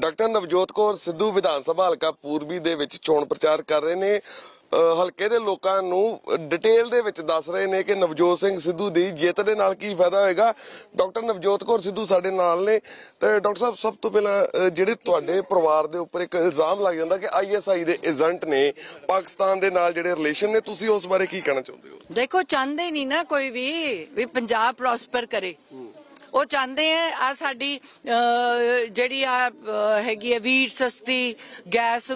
doctor Navjot Kaur Sidhu ਵਿਧਾਨ ਸਭਾ ਹਲਕਾ ਪੂਰਬੀ ਦੇ ਵਿੱਚ ਚੋਣ ਪ੍ਰਚਾਰ ਕਰ ਰਹੇ ਨੇ ਹਲਕੇ ਦੇ ਲੋਕਾਂ ਨੂੰ ਡਿਟੇਲ ਦੇ ਵਿੱਚ ਦੱਸ ਰਹੇ ਨੇ ਕਿ ਨਵਜੋਤ ਸਿੰਘ ਸਿੱਧੂ ਦੀ ਜਿੱਤ ਦੇ ਨਾਲ ਕੀ ਫਾਇਦਾ ਹੋਏਗਾ ਡਾਕਟਰ ਨਵਜੋਤ ਕੌਰ ਸਿੱਧੂ ਸਾਡੇ ਨਾਲ ਨੇ ਤੇ ਡਾਕਟਰ ਸਾਹਿਬ ਸਭ ਤੋਂ ਪਹਿਲਾਂ ਜਿਹੜੇ ਤੁਹਾਡੇ ਪਰਿਵਾਰ ਦੇ ਉੱਪਰ ਇੱਕ ਇਲਜ਼ਾਮ ਲੱਗ ਜਾਂਦਾ ਕਿ ਆਈਐਸਆਈ ਦੇ ਏਜੰਟ ਨੇ ਪਾਕਿਸਤਾਨ ਦੇ ਨਾਲ ਜਿਹੜੇ ਰਿਲੇਸ਼ਨ ਨੇ ਤੁਸੀਂ ਉਸ ਬਾਰੇ ਕੀ ਕਹਿਣਾ ਚਾਹੁੰਦੇ ਹੋ ਦੇਖੋ ਚਾਹੁੰਦੇ ਨਹੀਂ ਨਾ ਕੋਈ ਵੀ ਵੀ ਪੰਜਾਬ ਪ੍ਰੋਸਪਰ ਕਰੇ ਉਹ ਚਾਹੁੰਦੇ ਆ ਆ ਸਾਡੀ ਜਿਹੜੀ ਆ ਹੈਗੀ ਹੈ ਵੀਰ ਸਸਤੀ ਗੈਸ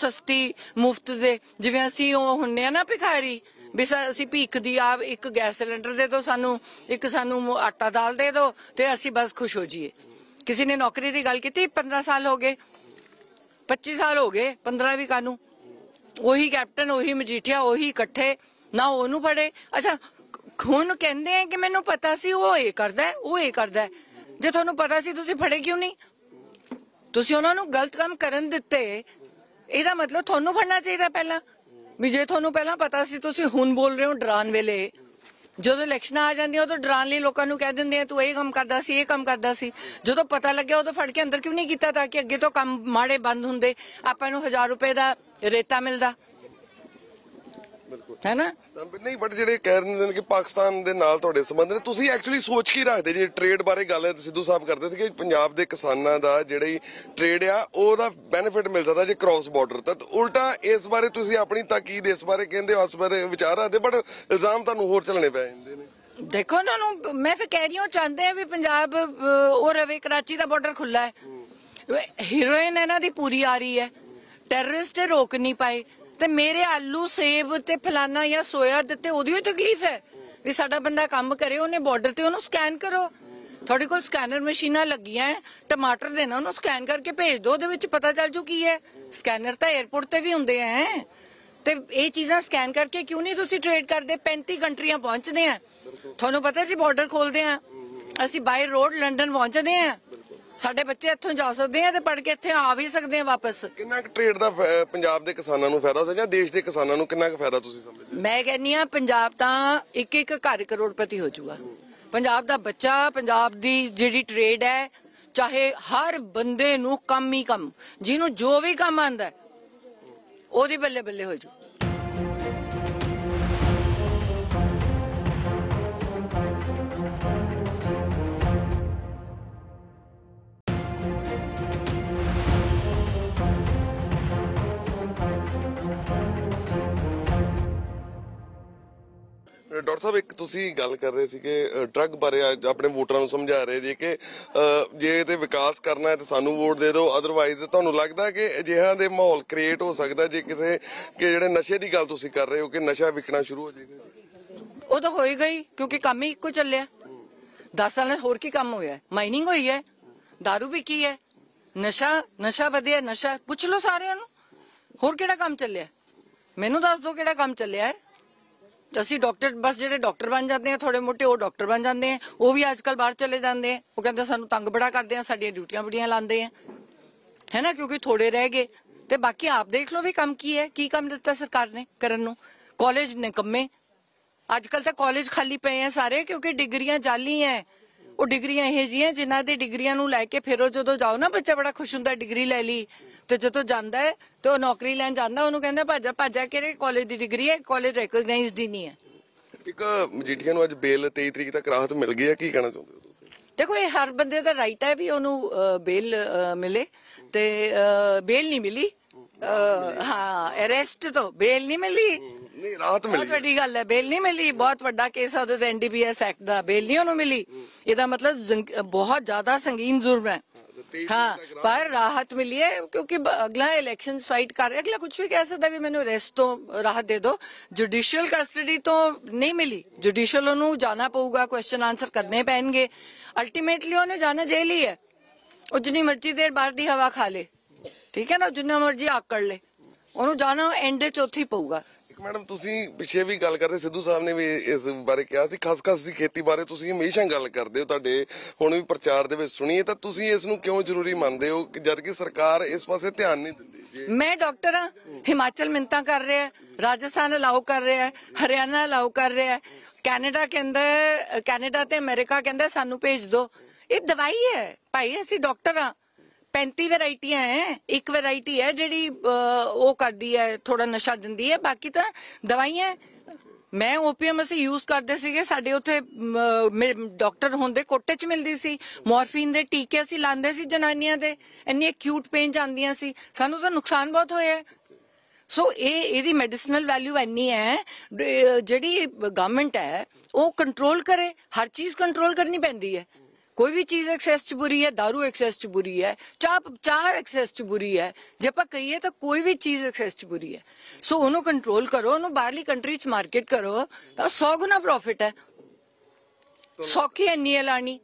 ਸਸਤੀ ਮੁਫਤ ਦੇ ਜਿਵੇਂ ਅਸੀਂ ਉਹ ਹੁੰਨੇ ਆ ਨਾ ਭਿਖਾਰੀ ਵੀ ਅਸੀਂ ਭੀਖ ਦੀ ਆ ਇੱਕ ਗੈਸ ਸਿਲੰਡਰ ਦੇ ਦੋ ਸਾਨੂੰ ਇੱਕ ਸਾਨੂੰ ਆਟਾ ਦਾਲ ਦੇ ਦੋ ਤੇ ਅਸੀਂ ਬਸ ਖੁਸ਼ ਹੋ ਜਾਈਏ ਕਿਸੇ ਨੇ ਨੌਕਰੀ ਦੀ ਗੱਲ ਕੀਤੀ 15 ਸਾਲ ਹੋ ਗਏ 25 ਸਾਲ ਹੋ ਗਏ 15 ਵੀ ਕਾਨੂੰ ਉਹੀ ਕੈਪਟਨ ਉਹੀ ਮਜੀਠਿਆ ਉਹੀ ਇਕੱਠੇ ਨਾ ਉਹਨੂੰ ਪੜੇ ਅੱਛਾ ਖੂਨ ਕਹਿੰਦੇ ਆ ਕਿ ਮੈਨੂੰ ਪਤਾ ਸੀ ਉਹ ਇਹ ਕਰਦਾ ਉਹ ਇਹ ਕਰਦਾ ਜੇ ਤੁਹਾਨੂੰ ਪਤਾ ਸੀ ਤੁਸੀਂ ਫੜੇ ਕਿਉਂ ਨਹੀਂ ਤੁਸੀਂ ਉਹਨਾਂ ਨੂੰ ਗਲਤ ਕੰਮ ਕਰਨ ਦਿੱਤੇ ਇਹਦਾ ਮਤਲਬ ਤੁਹਾਨੂੰ ਫੜਨਾ ਚਾਹੀਦਾ ਪਹਿਲਾਂ ਵੀ ਜੇ ਤੁਹਾਨੂੰ ਪਹਿਲਾਂ ਪਤਾ ਸੀ ਤੁਸੀਂ ਹੁਣ ਬੋਲ ਰਹੇ ਹੋ ਡਰਾਨ ਵੇਲੇ ਜਦੋਂ ਇਲੈਕਸ਼ਨ ਆ ਉਹ ਉਦੋਂ ਡਰਾਨ ਲਈ ਲੋਕਾਂ ਨੂੰ ਕਹਿ ਦਿੰਦੇ ਆ ਤੂੰ ਇਹ ਕੰਮ ਕਰਦਾ ਸੀ ਇਹ ਕੰਮ ਕਰਦਾ ਸੀ ਜਦੋਂ ਪਤਾ ਲੱਗਿਆ ਉਦੋਂ ਫੜ ਕੇ ਅੰਦਰ ਕਿਉਂ ਨਹੀਂ ਕੀਤਾ ਤਾਂ ਕਿ ਅੱਗੇ ਤੋਂ ਕੰਮ ਮਾੜੇ ਬੰਦ ਹੁੰਦੇ ਆਪਾਂ ਨੂੰ 1000 ਰੁਪਏ ਦਾ ਰੇਤਾ ਮਿਲਦਾ ਹੈ ਨਾ ਨਹੀਂ ਬਟ ਜਿਹੜੇ ਕਹਿ ਰਹੇ ਨੇ ਕਿ ਪਾਕਿਸਤਾਨ ਦੇ ਨਾਲ ਤੁਹਾਡੇ ਸੰਬੰਧ ਨੇ ਤੁਸੀਂ ਐਕਚੁਅਲੀ ਸੋਚ ਕੀ ਰੱਖਦੇ ਜੇ ਟ੍ਰੇਡ ਬਾਰੇ ਗੱਲ ਹੈ ਸਿੱਧੂ ਸਾਹਿਬ ਕਰਦੇ ਸੀ ਕਿ ਪੰਜਾਬ ਦੇ ਕਿਸਾਨਾਂ ਦਾ ਜਿਹੜੀ ਟ੍ਰੇਡ ਆ ਉਹਦਾ ਬੈਨੀਫਿਟ ਮਿਲ ਸਕਦਾ ਜੇ ਕ੍ਰਾਸ ਬਾਰਡਰ ਤਾਂ ਉਲਟਾ ਇਸ ਬਾਰੇ ਤੁਸੀਂ ਆਪਣੀ ਤਾਕੀਦ ਇਸ ਬਾਰੇ ਕਹਿੰਦੇ ਹੋ ਇਸ ਬਾਰੇ ਵਿਚਾਰ ਆਦੇ ਬਟ ਇਲਜ਼ਾਮ ਤੁਹਾਨੂੰ ਹੋਰ ਚੱਲਣੇ ਪੈ ਜਾਂਦੇ ਨੇ ਦੇਖੋ ਨਾ ਨੂੰ ਮੈਂ ਤਾਂ ਕਹਿ ਰਹੀ ਹਾਂ ਚਾਹੁੰਦੇ ਆ ਵੀ ਪੰਜਾਬ ਉਹ ਰਵੇ ਕਰਾਚੀ ਦਾ ਬਾਰਡਰ ਖੁੱਲਾ ਹੈ ਹੀਰੋਇਨ ਇਹਨਾਂ ਦੀ ਪੂਰੀ ਆ ਰਹੀ ਹੈ ਟੈਰਰਿਸਟ ਰੋਕ ਨਹੀਂ ਪਾਏ ਤੇ ਮੇਰੇ ਆਲੂ ਸੇਬ ਤੇ ਫਲਾਨਾ ਜਾਂ ਸੋਇਆ ਦਿੱਤੇ ਉਹਦੀ ਹੀ ਤਕਲੀਫ ਹੈ ਵੀ ਸਾਡਾ ਬੰਦਾ ਕੰਮ ਕਰੇ ਉਹਨੇ ਬਾਰਡਰ ਤੇ ਉਹਨੂੰ ਸਕੈਨ ਕਰੋ ਤੁਹਾਡੇ ਕੋਲ ਸਕੈਨਰ ਮਸ਼ੀਨਾਂ ਲੱਗੀਆਂ ਹੈ ਟਮਾਟਰ ਦੇਣਾ ਉਹਨੂੰ ਸਕੈਨ ਕਰਕੇ ਭੇਜ ਦਿਓ ਉਹਦੇ ਵਿੱਚ ਪਤਾ ਚੱਲ ਜੂ ਕੀ ਹੈ ਸਕੈਨਰ ਤਾਂ 에어ਪੋਰਟ ਤੇ ਵੀ ਹੁੰਦੇ ਐ ਤੇ ਇਹ ਚੀਜ਼ਾਂ ਸਕੈਨ ਕਰਕੇ ਕਿਉਂ ਨਹੀਂ ਤੁਸੀਂ ਟ੍ਰੇਡ ਕਰਦੇ 35 ਕੰਟਰੀਆਂ ਪਹੁੰਚਦੇ ਆ ਤੁਹਾਨੂੰ ਪਤਾ ਜੀ ਬਾਰਡਰ ਖੋਲਦੇ ਆ ਅਸੀਂ ਬਾਈ ਰੋਡ ਲੰਡਨ ਪਹੁੰਚਦੇ ਆ ਸਾਡੇ ਬੱਚੇ ਇੱਥੋਂ ਜਾ ਸਕਦੇ ਆ ਤੇ ਪੜ ਕੇ ਇੱਥੇ ਆ ਵੀ ਸਕਦੇ ਆ ਵਾਪਸ ਕਿੰਨਾ ਕੁ ਟ੍ਰੇਡ ਦਾ ਪੰਜਾਬ ਦੇ ਕਿਸਾਨਾਂ ਨੂੰ ਫਾਇਦਾ ਹੋ ਸਕਦਾ ਜਾਂ ਦੇਸ਼ ਦੇ ਕਿਸਾਨਾਂ ਨੂੰ ਕਿੰਨਾ ਕੁ ਫਾਇਦਾ ਤੁਸੀਂ ਸਮਝਦੇ ਮੈਂ ਕਹਿੰਨੀ ਆ ਪੰਜਾਬ ਤਾਂ ਇੱਕ ਇੱਕ ਘਰ ਕਰੋੜਪਤੀ ਹੋ ਜਾਊਗਾ ਪੰਜਾਬ ਦਾ ਬੱਚਾ ਪੰਜਾਬ ਦੀ ਜਿਹੜੀ ਟ੍ਰੇਡ ਹੈ ਚਾਹੇ ਹਰ ਬੰਦੇ ਨੂੰ ਕੰਮ ਹੀ ਕੰਮ ਜਿਹਨੂੰ ਜੋ ਵੀ ਕੰਮ ਆਂਦਾ ਉਹਦੀ ਬੱਲੇ ਬੱਲੇ ਹੋ ਜਾਊ ਡਾਕਟਰ ਸਾਹਿਬ ਇੱਕ ਤੁਸੀਂ ਗੱਲ ਕਰ ਰਹੇ ਸੀਗੇ ਡਰੱਗ ਬਾਰੇ ਆਪਣੇ ਵੋਟਰਾਂ ਨੂੰ ਸਮਝਾ ਰਹੇ ਜੀ ਕਿ ਜੇ ਤੇ ਵਿਕਾਸ ਕਰਨਾ ਹੈ ਤੇ ਸਾਨੂੰ ਵੋਟ ਦੇ ਦਿਓ ਅਦਰਵਾਈਜ਼ ਤੁਹਾਨੂੰ ਲੱਗਦਾ ਕਿ ਅਜਿਹਾ ਦੇ ਮਾਹੌਲ ਕ੍ਰੀਏਟ ਹੋ ਸਕਦਾ ਜੇ ਕਿਸੇ ਕਿ ਜਿਹੜੇ ਨਸ਼ੇ ਦੀ ਗੱਲ ਤੁਸੀਂ ਕਰ ਰਹੇ ਹੋ ਕਿ ਨਸ਼ਾ ਵਿਕਣਾ ਸ਼ੁਰੂ ਹੋ ਜਾਏਗਾ ਉਹ ਤਾਂ ਹੋਈ ਗਈ ਕਿਉਂਕਿ ਕੰਮ ਹੀ ਇੱਕੋ ਚੱਲਿਆ 10 ਸਾਲਾਂ ਹੋਰ ਕੀ ਕੰਮ ਹੋਇਆ ਮਾਈਨਿੰਗ ਹੋਈ ਹੈ दारू ਵੀ ਕੀ ਹੈ ਨਸ਼ਾ ਨਸ਼ਾ ਵਧਿਆ ਨਸ਼ਾ ਪੁੱਛ ਲਓ ਸਾਰਿਆਂ ਨੂੰ ਹੋਰ ਕਿਹੜਾ ਕੰਮ ਚੱਲਿਆ ਮੈਨੂੰ ਦੱਸ ਦਿਓ ਕਿਹੜਾ ਕੰਮ ਚੱਲਿਆ ਹੈ ਅਸੀਂ ਡਾਕਟਰ ਬਸ ਜਿਹੜੇ ਡਾਕਟਰ ਬਣ ਜਾਂਦੇ ਆ ਥੋੜੇ ਮੋਟੇ ਉਹ ਡਾਕਟਰ ਬਣ ਜਾਂਦੇ ਆ ਉਹ ਵੀ ਅੱਜਕੱਲ ਬਾਹਰ ਚਲੇ ਜਾਂਦੇ ਆ ਉਹ ਕਹਿੰਦੇ ਸਾਨੂੰ ਤੰਗ ਬੜਾ ਕਰਦੇ ਆ ਸਾਡੀਆਂ ਡਿਊਟੀਆਂ ਬੜੀਆਂ ਲਾਉਂਦੇ ਆ ਹੈਨਾ ਕਿਉਂਕਿ ਥੋੜੇ ਰਹਿ ਗਏ ਤੇ ਬਾਕੀ ਆਪ ਦੇਖ ਲਓ ਵੀ ਕੰਮ ਕੀ ਹੈ ਕੀ ਕੰਮ ਦਿੱਤਾ ਸਰਕਾਰ ਨੇ ਕਰਨ ਨੂੰ ਕਾਲਜ ਨੇ ਕੰਮੇ ਅੱਜਕੱਲ ਤਾਂ ਕਾਲਜ ਖਾਲੀ ਪਏ ਆ ਸਾਰੇ ਕਿਉਂਕਿ ਡਿਗਰੀਆਂ ਜਾਲੀ ਐ ਉਹ ਡਿਗਰੀਆਂ ਇਹ ਜੀਆਂ ਜਿਨ੍ਹਾਂ ਦੇ ਡਿਗਰੀਆਂ ਨੂੰ ਲੈ ਕੇ ਫਿਰ ਉਹ ਜਦੋਂ ਜਾਓ ਨਾ ਬੱਚਾ ਬੜਾ ਖੁਸ਼ ਹੁੰਦਾ ਡਿਗਰੀ ਲੈ ਲਈ ਤੇ ਜਦੋਂ ਜਾਂਦਾ ਹੈ ਤੇ ਉਹ ਨੌਕਰੀ ਲੈਣ ਜਾਂਦਾ ਉਹਨੂੰ ਕਹਿੰਦਾ ਭਾਜਾ ਭਾਜਾ ਕਿਹੜੇ ਕਾਲਜ ਦੀ ਡਿਗਰੀ ਹੈ ਕਾਲਜ ਰੈਕਗਨਾਈਜ਼ਡ ਹੀ ਨਹੀਂ ਹੈ ਇੱਕ ਮਜੀਠੀਆ ਨੂੰ ਅੱਜ ਬੇਲ 23 ਤਰੀਕ ਤੱਕ ਰਾਹਤ ਮਿਲ ਗਈ ਹੈ ਕੀ ਕਹਿਣਾ ਚਾਹੁੰਦੇ ਹੋ ਤੁਸੀਂ ਦੇਖੋ ਇਹ ਹਰ ਬੰਦੇ ਦਾ ਰਾਈਟ ਹੈ ਵੀ ਉਹਨੂੰ ਬੇਲ ਮਿਲੇ ਤੇ ਬੇਲ ਨਹੀਂ ਮਿਲੀ ਹਾਂ ਅਰੈਸਟ ਤੋਂ ਬੇਲ ਨਹੀਂ ਮਿਲੀ ਨਹੀਂ ਰਾਹਤ ਬਹੁਤ ਮਿਲੀ ਵੱਡੀ ਗੱਲ ਹੈ ਬੇਲ ਨਹੀਂ ਮਿਲੀ ਬਹੁਤ ਵੱਡਾ ਕੇਸ ਹੈ ਉਹਦੇ ਤੇ ਐਨਡੀਪੀਐਸ ਐਕਟ ਦਾ ਬੇਲ ਨਹੀਂ ਉਹਨੂੰ ਮਿਲੀ ਇਹਦਾ ਮਤਲਬ ਬਹੁਤ ਜ਼ਿਆਦਾ ਸੰਗੀਨ ਜ਼ੁਰਮ ਹੈ ਹਾਂ ਪਰ ਰਾਹਤ ਮਿਲੀ ਹੈ ਕਿਉਂਕਿ ਅਗਲਾ ਇਲੈਕਸ਼ਨਸ ਫਾਈਟ ਕਰ ਰਿਹਾ ਅਗਲਾ ਕੁਝ ਵੀ ਕਹਿ ਸਕਦਾ ਵੀ ਮੈਨੂੰ ਰੈਸਟ ਤੋਂ ਰਾਹਤ ਦੇ ਦਿਓ ਜੁਡੀਸ਼ੀਅਲ ਕਸਟਡੀ ਤੋਂ ਨਹੀਂ ਮਿਲੀ ਜੁਡੀਸ਼ੀਅਲ ਨੂੰ ਜਾਣਾ ਪਊਗਾ ਕੁਐਸਚਨ ਆਨਸਰ ਕਰਨੇ ਪੈਣਗੇ ਅਲਟੀਮੇਟਲੀ ਉਹਨੇ ਜਾਣਾ ਜੇਲ੍ਹ ਹੀ ਹੈ ਉਹ ਜਿੰਨੀ ਮਰਜ਼ੀ ਦੇਰ ਬਾਹਰ ਦੀ ਹਵਾ ਖਾ ਲੇ ਠੀਕ ਹੈ ਨਾ ਜਿੰਨਾ ਮਰਜ਼ੀ ਆਕੜ ਲੇ ਉਹਨੂੰ ਜਾਣਾ ਐਂਡ 'ਚ ਉੱਥੇ ਪਊਗਾ ਇੱਕ ਮੈਡਮ ਤੁਸੀਂ ਪਿਛੇ ਵੀ ਗੱਲ ਕਰਦੇ ਸਿੱਧੂ ਸਾਹਿਬ ਨੇ ਵੀ ਇਸ ਬਾਰੇ ਕਿਹਾ ਸੀ ਖਸਖਸ ਦੀ ਖੇਤੀ ਬਾਰੇ ਤੁਸੀਂ ਹਮੇਸ਼ਾ ਗੱਲ ਕਰਦੇ ਹੋ ਤੁਹਾਡੇ ਹੁਣ ਵੀ ਪ੍ਰਚਾਰ ਦੇ ਵਿੱਚ ਸੁਣੀਏ ਤਾਂ ਤੁਸੀਂ ਇਸ ਨੂੰ ਕਿਉਂ ਜ਼ਰੂਰੀ ਮੰਨਦੇ ਹੋ ਜਦ ਕਿ ਸਰਕਾਰ ਇਸ ਪਾਸੇ ਧਿਆਨ ਨਹੀਂ ਦਿੰਦੀ ਮੈਂ ਡਾਕਟਰ ਹਾਂ ਹਿਮਾਚਲ ਮਿੰਤਾ ਕਰ ਰਿਹਾ ਹੈ ਰਾਜਸਥਾਨ ਅਲਾਉ ਕਰ ਰਿਹਾ ਹੈ ਹਰਿਆਣਾ ਅਲਾਉ ਕਰ ਰਿਹਾ ਹੈ ਕੈਨੇਡਾ ਕਹਿੰਦਾ ਕੈਨੇਡਾ ਤੇ ਅਮਰੀਕਾ ਕਹਿੰਦਾ ਸਾਨੂੰ ਭੇਜ ਦਿਓ ਇਹ ਦਵਾਈ ਹੈ ਭਾਈ ਅਸੀਂ ਡਾਕਟਰ ਹਾਂ 35 ਵੈਰਾਈਟੀਆਂ ਹੈ ਇੱਕ ਵੈਰਾਈਟੀ ਹੈ ਜਿਹੜੀ ਉਹ ਕਰਦੀ ਹੈ ਥੋੜਾ ਨਸ਼ਾ ਦਿੰਦੀ ਹੈ ਬਾਕੀ ਤਾਂ ਦਵਾਈਆਂ ਮੈਂ ਓਪੀਐਮ ਅਸੀਂ ਯੂਜ਼ ਕਰਦੇ ਸੀਗੇ ਸਾਡੇ ਉੱਥੇ ਡਾਕਟਰ ਹੁੰਦੇ ਕੋਟੇ 'ਚ ਮਿਲਦੀ ਸੀ ਮੋਰਫਿਨ ਦੇ ਟੀਕੇ ਅਸੀਂ ਲਾਉਂਦੇ ਸੀ ਜਨਾਨੀਆਂ ਦੇ ਇੰਨੀ ਐਕਿਊਟ ਪੇਨ ਜਾਂਦੀਆਂ ਸੀ ਸਾਨੂੰ ਤਾਂ ਨੁਕਸਾਨ ਬਹੁਤ ਹੋਇਆ ਸੋ ਇਹ ਇਹਦੀ ਮੈਡੀਸਨਲ ਵੈਲਿਊ ਇੰਨੀ ਹੈ ਜਿਹੜੀ ਗਵਰਨਮੈਂਟ ਹੈ ਉਹ ਕੰਟਰੋਲ ਕਰੇ ਹਰ ਚੀਜ਼ ਕੰਟਰੋਲ ਕਰਨੀ ਪੈਂਦੀ ਹੈ ਕੋਈ ਵੀ ਚੀਜ਼ ਐਕਸੈਸ 'ਚ ਬੁਰੀ ਹੈ दारू ਐਕਸੈਸ 'ਚ ਬੁਰੀ ਹੈ ਚਾਹ ਚਾਹ ਐਕਸੈਸ 'ਚ ਬੁਰੀ ਹੈ ਜੇ ਆਪਾਂ ਕਹੀਏ ਤਾਂ ਕੋਈ ਵੀ ਚੀਜ਼ ਐਕਸੈਸ 'ਚ ਬੁਰੀ ਹੈ ਸੋ ਉਹਨੂੰ ਕੰਟਰੋਲ ਕਰੋ ਉਹਨੂੰ ਬਾਹਰਲੀ ਕੰਟਰੀ 'ਚ ਮਾਰਕੀਟ ਕਰੋ ਤਾਂ 100 ਗੁਣਾ ਪ੍ਰੋਫਿਟ ਹੈ ਸੌਖੀ ਐ ਨੀਲਾਣੀ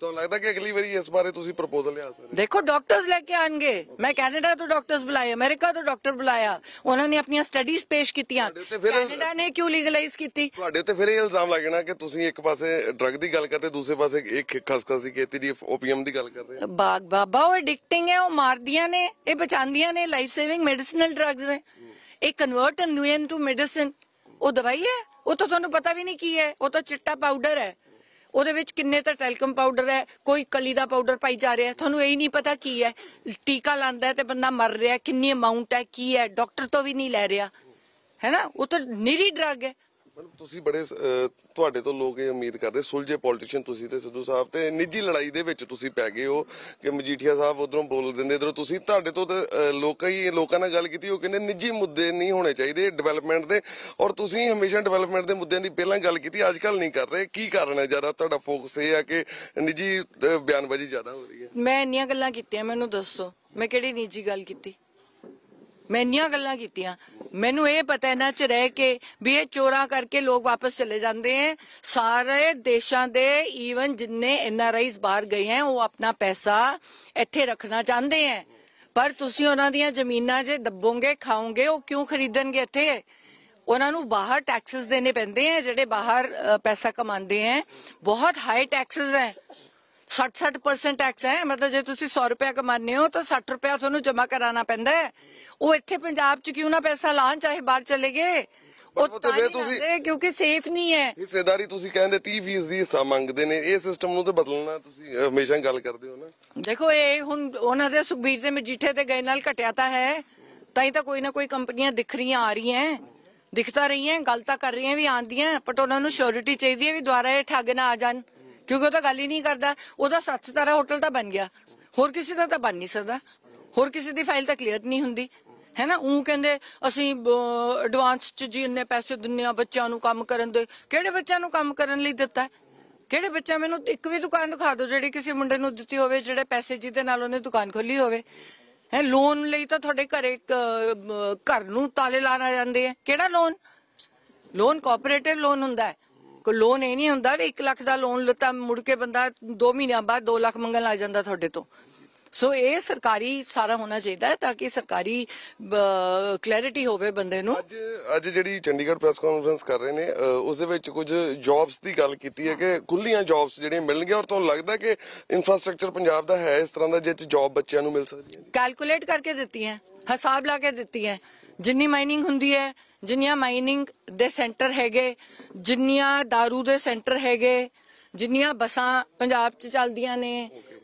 ਤੁਹਾਨੂੰ ਲੱਗਦਾ ਕਿ ਅਗਲੀ ਵਾਰੀ ਇਸ ਬਾਰੇ ਤੁਸੀਂ ਪ੍ਰਪੋਜ਼ਲ ਲਿਆ ਸਕਦੇ ਦੇਖੋ ਡਾਕਟਰਸ ਲੈ ਕੇ ਆਣਗੇ ਮੈਂ ਕੈਨੇਡਾ ਤੋਂ ਡਾਕਟਰਸ ਬੁਲਾਏ ਅਮਰੀਕਾ ਤੋਂ ਡਾਕਟਰ ਬੁਲਾਇਆ ਉਹਨਾਂ ਨੇ ਆਪਣੀਆਂ ਸਟੱਡੀਜ਼ ਪੇਸ਼ ਕੀਤੀਆਂ ਕੈਨੇਡਾ ਨੇ ਕਿਉਂ ਲੀਗਲਾਈਜ਼ ਕੀਤੀ ਤੁਹਾਡੇ ਤੇ ਫਿਰ ਇਹ ਇਲਜ਼ਾਮ ਲੱਗਣਾ ਕਿ ਤੁਸੀਂ ਇੱਕ ਪਾਸੇ ਡਰਗ ਦੀ ਗੱਲ ਕਰਦੇ ਦੂਸਰੇ ਪਾਸੇ ਇੱਕ ਖਸਖਸ ਦੀ ਕੀਤੀ ਦੀ ਓਪੀਅਮ ਦੀ ਗੱਲ ਕਰ ਰਹੇ ਹੋ ਬਾਗ ਬਾਬਾ ਉਹ ਐਡਿਕਟਿੰਗ ਹੈ ਉਹ ਮਾਰਦੀਆਂ ਨੇ ਇਹ ਬਚਾਉਂਦੀਆਂ ਨੇ ਲਾਈਫ ਸੇਵਿੰਗ ਮੈਡੀਸਨਲ ਡਰੱਗਸ ਨੇ ਇਹ ਕਨਵਰਟ ਅਨੂਇਨ ਟੂ ਮੈਡੀਸਨ ਉਹ ਦਵਾਈ ਹੈ ਉਹ ਤਾਂ ਤੁਹਾਨੂੰ ਪਤਾ ਵੀ ਨਹੀਂ ਕੀ ਹੈ ਉਹ ਤਾਂ ਚਿੱਟਾ ਪਾਊਡਰ ਹੈ ਉਹਦੇ ਵਿੱਚ ਕਿੰਨੇ ਤਾਂ ਟੈਲਕਮ ਪਾਊਡਰ ਹੈ ਕੋਈ ਕਲੀ ਦਾ ਪਾਊਡਰ ਪਾਈ ਜਾ ਰਿਹਾ ਤੁਹਾਨੂੰ ਇਹ ਹੀ ਨਹੀਂ ਪਤਾ ਕੀ ਹੈ ਟੀਕਾ ਲਾਂਦਾ ਤੇ ਬੰਦਾ ਮਰ ਰਿਹਾ ਕਿੰਨੀ ਅਮਾਉਂਟ ਹੈ ਕੀ ਹੈ ਡਾਕਟਰ ਤੋਂ ਵੀ ਨਹੀਂ ਲੈ ਰਿਹਾ ਹੈ ਨਾ ਉਹ ਤਾਂ ਨਿਰੀ ਡਰਗ ਹੈ ਮੈਡਮ ਤੁਸੀਂ ਬੜੇ ਤੁਹਾਡੇ ਤੋਂ ਲੋਕ ਇਹ ਉਮੀਦ ਕਰਦੇ ਸੁਲਝੇ ਪੋਲੀਟੀਸ਼ੀਅਨ ਤੁਸੀਂ ਤੇ ਸਿੱਧੂ ਸਾਹਿਬ ਤੇ ਨਿੱਜੀ ਲੜਾਈ ਦੇ ਵਿੱਚ ਤੁਸੀਂ ਪੈ ਗਏ ਹੋ ਕਿ ਮਜੀਠੀਆ ਸਾਹਿਬ ਉਧਰੋਂ ਬੋਲ ਦਿੰਦੇ ਇਧਰੋਂ ਤੁਸੀਂ ਤੁਹਾਡੇ ਤੋਂ ਤੇ ਲੋਕਾਂ ਹੀ ਲੋਕਾਂ ਨਾਲ ਗੱਲ ਕੀਤੀ ਉਹ ਕਹਿੰਦੇ ਨਿੱਜੀ ਮੁੱਦੇ ਨਹੀਂ ਹੋਣੇ ਚਾਹੀਦੇ ਡਿਵੈਲਪਮੈਂਟ ਦੇ ਔਰ ਤੁਸੀਂ ਹਮੇਸ਼ਾ ਡਿਵੈਲਪਮੈਂਟ ਦੇ ਮੁੱਦਿਆਂ ਦੀ ਪਹਿਲਾਂ ਗੱਲ ਕੀਤੀ ਅੱਜ ਕੱਲ ਨਹੀਂ ਕਰ ਰਹੇ ਕੀ ਕਾਰਨ ਹੈ ਜ਼ਿਆਦਾ ਤੁਹਾਡਾ ਫੋਕਸ ਇਹ ਹੈ ਕਿ ਨਿੱਜੀ ਬਿਆਨਬਾਜ਼ੀ ਜ਼ਿਆਦਾ ਹੋ ਰਹੀ ਹੈ ਮੈਂ ਇੰਨੀਆਂ ਗੱਲਾਂ ਕੀਤੀਆਂ ਮੈਨੂੰ ਦੱਸੋ ਮੈਂ ਕਿਹੜੀ ਨਿੱਜੀ ਗੱਲ ਕੀਤੀ ਮੈਂ ਇੰਨੀਆਂ ਗੱਲਾਂ ਕੀਤੀਆਂ ਮੈਨੂੰ ਇਹ ਪਤਾ ਇਹਨਾਂ ਚ ਰਹਿ ਕੇ ਵੀ ਇਹ ਚੋਰਾ ਕਰਕੇ ਲੋਕ ਵਾਪਸ ਚਲੇ ਜਾਂਦੇ ਐ ਸਾਰੇ ਦੇਸ਼ਾਂ ਦੇ ਈਵਨ ਜਿੰਨੇ ਐਨਆਰਆਈਸ ਬਾਹਰ ਗਏ ਐ ਉਹ ਆਪਣਾ ਪੈਸਾ ਇੱਥੇ ਰੱਖਣਾ ਚਾਹੁੰਦੇ ਐ ਪਰ ਤੁਸੀਂ ਉਹਨਾਂ ਦੀਆਂ ਜ਼ਮੀਨਾਂ 'ਚ ਦੱਬੋਗੇ ਖਾਓਗੇ ਉਹ ਕਿਉਂ ਖਰੀਦਣਗੇ ਇੱਥੇ ਉਹਨਾਂ ਨੂੰ ਬਾਹਰ ਟੈਕਸਸ ਦੇਣੇ ਪੈਂਦੇ ਐ ਜਿਹੜੇ ਬਾਹਰ ਪੈਸਾ ਕਮਾਉਂਦੇ ਐ ਬਹੁਤ ਹਾਈ ਟੈਕਸਸ ਐ 60-60% ਟੈਕਸ ਹੈ ਮਤਲਬ ਜੇ ਤੁਸੀਂ 100 ਰੁਪਏ ਕਮਾਉਂਦੇ ਹੋ ਤਾਂ 60 ਰੁਪਏ ਤੁਹਾਨੂੰ ਜਮ੍ਹਾਂ ਕਰਾਉਣਾ ਪੈਂਦਾ ਹੈ ਉਹ ਇੱਥੇ ਪੰਜਾਬ 'ਚ ਕਿਉਂ ਨਾ ਪੈਸਾ ਲਾਣ ਚਾਹੇ ਬਾਹਰ ਚਲੇ ਗਏ ਉਹ ਤਾਂ ਫਿਰ ਤੁਸੀਂ ਕਿਉਂਕਿ ਸੇਫ ਨਹੀਂ ਹੈ ਹਿੱਸੇਦਾਰੀ ਤੁਸੀਂ ਕਹਿੰਦੇ 30% ਦੀ ਹਿੱਸਾ ਮੰਗਦੇ ਨੇ ਇਹ ਸਿਸਟਮ ਨੂੰ ਤੇ ਬਦਲਣਾ ਤੁਸੀਂ ਹਮੇਸ਼ਾ ਗੱਲ ਕਰਦੇ ਹੋ ਨਾ ਦੇਖੋ ਇਹ ਹੁਣ ਉਹਨਾਂ ਦੇ ਸੁਖਬੀਰ ਦੇ ਮਜੀਠੇ ਤੇ ਗਏ ਨਾਲ ਘਟਿਆ ਤਾਂ ਹੈ ਤਾਂ ਹੀ ਤਾਂ ਕੋਈ ਨਾ ਕੋਈ ਕੰਪਨੀਆਂ ਦਿਖ ਰਹੀਆਂ ਆ ਰਹੀਆਂ ਦਿਖਤਾ ਰਹੀਆਂ ਗੱਲ ਤਾਂ ਕਰ ਰਹੀਆਂ ਵੀ ਆਂਦੀਆਂ ਪਰ ਉਹਨਾਂ ਨੂੰ ਸ਼ੋਰਿਟੀ ਚਾਹੀਦੀ ਹੈ ਵੀ ਦੁਆਰਾ ਇਹ ਠੱਗ ਨਾ ਆ ਜਾਣ ਕਿਉਂਕਿ ਉਹ ਤਾਂ ਗੱਲ ਹੀ ਨਹੀਂ ਕਰਦਾ ਉਹਦਾ ਸੱਤ ਸਤਾਰਾ ਹੋਟਲ ਤਾਂ ਬਣ ਗਿਆ ਹੋਰ ਕਿਸੇ ਦਾ ਤਾਂ ਬਣ ਨਹੀਂ ਸਕਦਾ ਹੋਰ ਕਿਸੇ ਦੀ ਫਾਈਲ ਤਾਂ ਕਲੀਅਰ ਨਹੀਂ ਹੁੰਦੀ ਹੈ ਨਾ ਉਹ ਕਹਿੰਦੇ ਅਸੀਂ ਐਡਵਾਂਸ ਚ ਜੀ ਇੰਨੇ ਪੈਸੇ ਦਿੰਨੇ ਆ ਬੱਚਿਆਂ ਨੂੰ ਕੰਮ ਕਰਨ ਦੇ ਕਿਹੜੇ ਬੱਚਿਆਂ ਨੂੰ ਕੰਮ ਕਰਨ ਲਈ ਦਿੱਤਾ ਕਿਹੜੇ ਬੱਚਾ ਮੈਨੂੰ ਇੱਕ ਵੀ ਦੁਕਾਨ ਦਿਖਾ ਦਿਓ ਜਿਹੜੀ ਕਿਸੇ ਮੁੰਡੇ ਨੂੰ ਦਿੱਤੀ ਹੋਵੇ ਜਿਹੜੇ ਪੈਸੇ ਜਿਹਦੇ ਨਾਲ ਉਹਨੇ ਦੁਕਾਨ ਖੋਲੀ ਹੋਵੇ ਹੈ ਲੋਨ ਲਈ ਤਾਂ ਤੁਹਾਡੇ ਘਰੇ ਘਰ ਨੂੰ ਤਾਲੇ ਲਾਣਾ ਜਾਂਦੇ ਆ ਕਿਹੜਾ ਲੋਨ ਲੋਨ ਕੋਆਪਰੇਟਿਵ ਲੋਨ ਹੁੰਦਾ ਹੈ ਕੋ ਲੋਨ ਇਹ ਨਹੀਂ ਹੁੰਦਾ ਵੀ 1 ਲੱਖ ਦਾ ਲੋਨ ਲਤਾ ਮੁੜ ਕੇ ਬੰਦਾ 2 ਮਹੀਨਿਆਂ ਬਾਅਦ 2 ਲੱਖ ਮੰਗਣ ਲੱਗ ਜਾਂਦਾ ਤੁਹਾਡੇ ਤੋਂ ਸੋ ਇਹ ਸਰਕਾਰੀ ਸਾਰਾ ਹੋਣਾ ਚਾਹੀਦਾ ਹੈ ਤਾਂ ਕਿ ਸਰਕਾਰੀ ਕਲੈਰਿਟੀ ਹੋਵੇ ਬੰਦੇ ਨੂੰ ਅੱਜ ਅੱਜ ਜਿਹੜੀ ਚੰਡੀਗੜ੍ਹ ਪ੍ਰੈਸ ਕਾਨਫਰੰਸ ਕਰ ਰਹੇ ਨੇ ਉਸ ਦੇ ਵਿੱਚ ਕੁਝ ਜੌਬਸ ਦੀ ਗੱਲ ਕੀਤੀ ਹੈ ਕਿ ਖੁੱਲੀਆਂ ਜੌਬਸ ਜਿਹੜੀਆਂ ਮਿਲਣਗੀਆਂ ਔਰ ਤੁਹਾਨੂੰ ਲੱਗਦਾ ਕਿ ਇਨਫਰਾਸਟ੍ਰਕਚਰ ਪੰਜਾਬ ਦਾ ਹੈ ਇਸ ਤਰ੍ਹਾਂ ਦਾ ਜਿੱਥੇ ਜੌਬ ਬੱਚਿਆਂ ਨੂੰ ਮਿਲ ਸਕਦੀ ਹੈ ਕੈਲਕੂਲੇਟ ਕਰਕੇ ਦਿੱਤੀ ਹੈ ਹਿਸਾਬ ਲਾ ਕੇ ਦਿੱਤੀ ਹੈ ਜਿੰਨੀ ਮਾਈਨਿੰਗ ਹੁੰਦੀ ਹੈ ਜਿੰਨੀਆਂ ਮਾਈਨਿੰਗ ਦੇ ਸੈਂਟਰ ਹੈਗੇ ਜਿੰਨੀਆਂ दारू ਦੇ ਸੈਂਟਰ ਹੈਗੇ ਜਿੰਨੀਆਂ ਬਸਾਂ ਪੰਜਾਬ 'ਚ ਚੱਲਦੀਆਂ ਨੇ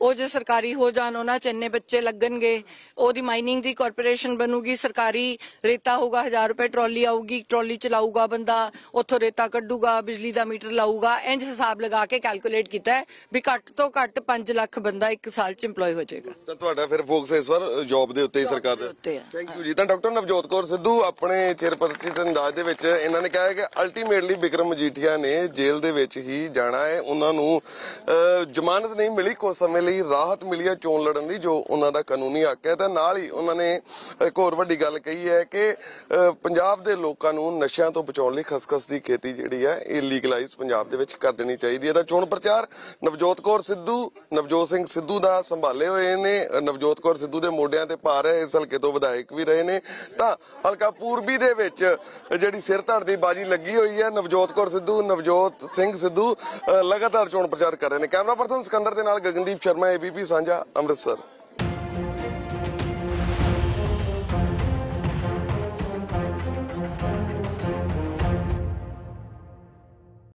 ਉਹ ਜੇ ਸਰਕਾਰੀ ਹੋ ਜਾਣ ਉਹਨਾਂ ਚ ਇੰਨੇ ਬੱਚੇ ਲੱਗਣਗੇ ਉਹਦੀ ਮਾਈਨਿੰਗ ਦੀ ਕਾਰਪੋਰੇਸ਼ਨ ਬਣੂਗੀ ਸਰਕਾਰੀ ਰੇਤਾ ਹੋਊਗਾ 1000 ਰੁਪਏ ਟਰਾਲੀ ਆਊਗੀ ਟਰਾਲੀ ਚਲਾਊਗਾ ਬੰਦਾ ਉੱਥੋਂ ਰੇਤਾ ਕੱਢੂਗਾ ਬਿਜਲੀ ਦਾ ਮੀਟਰ ਲਾਊਗਾ ਇੰਜ ਹਿਸਾਬ ਲਗਾ ਕੇ ਕੈਲਕੂਲੇਟ ਕੀਤਾ ਹੈ ਵੀ ਘੱਟ ਤੋਂ ਘੱਟ 5 ਲੱਖ ਬੰਦਾ ਇੱਕ ਸਾਲ ਚ EMPLOYE ਹੋ ਜਾਏਗਾ ਤਾਂ ਤੁਹਾਡਾ ਫਿਰ ਫੋਕਸ ਇਸ ਵਾਰ ਜੌਬ ਦੇ ਉੱਤੇ ਹੀ ਸਰਕਾਰ ਦੇ ਥੈਂਕ ਯੂ ਜੀ ਤਾਂ ਡਾਕਟਰ ਨਵਜੋਤ ਕੌਰ ਸਿੱਧੂ ਆਪਣੇ ਦੇ ਅੰਦਾਜ਼ ਦੇ ਵਿੱਚ ਇਹਨਾਂ ਨੇ ਕਿਹਾ ਹੈ ਕਿ ਅਲਟੀਮੇਟਲੀ ਵਿਕਰਮ ਮਜੀਠੀਆ ਨੇ ਜੇਲ੍ਹ ਦੇ ਵਿੱਚ ਹੀ ਜਾਣਾ ਹੈ ਉਹਨਾਂ ਨੂੰ ਜ਼ਮਾਨਤ ਨਹੀਂ ਮਿਲੀ ਕੋਸਮੇ ਲਈ ਰਾਹਤ ਮਿਲੀ ਹੈ ਚੋਣ ਲੜਨ ਦੀ ਜੋ ਉਹਨਾਂ ਦਾ ਕਾਨੂੰਨੀ ਹੱਕ ਹੈ ਤਾਂ ਨਾਲ ਹੀ ਉਹਨਾਂ ਨੇ ਇੱਕ ਹੋਰ ਵੱਡੀ ਗੱਲ ਕਹੀ ਹੈ ਕਿ ਪੰਜਾਬ ਦੇ ਲੋਕਾਂ ਨੂੰ ਨਸ਼ਿਆਂ ਤੋਂ ਬਚਾਉਣ ਲਈ ਖਸਖਸ ਦੀ ਖੇਤੀ ਜਿਹੜੀ ਹੈ ਇਹ ਲੀਗਲਾਈਜ਼ ਪੰਜਾਬ ਦੇ ਵਿੱਚ ਕਰ ਦੇਣੀ ਚਾਹੀਦੀ ਹੈ ਤਾਂ ਚੋਣ ਪ੍ਰਚਾਰ ਨਵਜੋਤ ਕੌਰ ਸਿੱਧੂ ਨਵਜੋਤ ਸਿੰਘ ਸਿੱਧੂ ਦਾ ਸੰਭਾਲੇ ਹੋਏ ਨੇ ਨਵਜੋਤ ਕੌਰ ਸਿੱਧੂ ਦੇ ਮੋਢਿਆਂ ਤੇ ਭਾਰ ਹੈ ਇਸ ਹਲਕੇ ਤੋਂ ਵਿਧਾਇਕ ਵੀ ਰਹੇ ਨੇ ਤਾਂ ਹਲਕਾ ਪੂਰਬੀ ਦੇ ਵਿੱਚ ਜਿਹੜੀ ਸਿਰ ਧੜ ਦੀ ਬਾਜੀ ਲੱਗੀ ਹੋਈ ਹੈ ਨਵਜੋਤ ਕੌਰ ਸਿੱਧੂ ਨਵਜੋਤ ਸਿੰਘ ਸਿੱਧੂ ਲਗਾਤਾਰ ਚੋਣ ਪ੍ਰਚਾਰ ਕਰ ਰਹੇ ਨੇ ਕੈਮਰਾ ਪਰਸਨ ਸਿਕੰਦਰ ਦੇ ਨਾਲ ਗਗਨਦੀਪ ਸ਼ਰਮਾ ਮੈਂ ਏਬੀਪੀ ਸਾਂਝਾ ਅੰਮ੍ਰਿਤਸਰ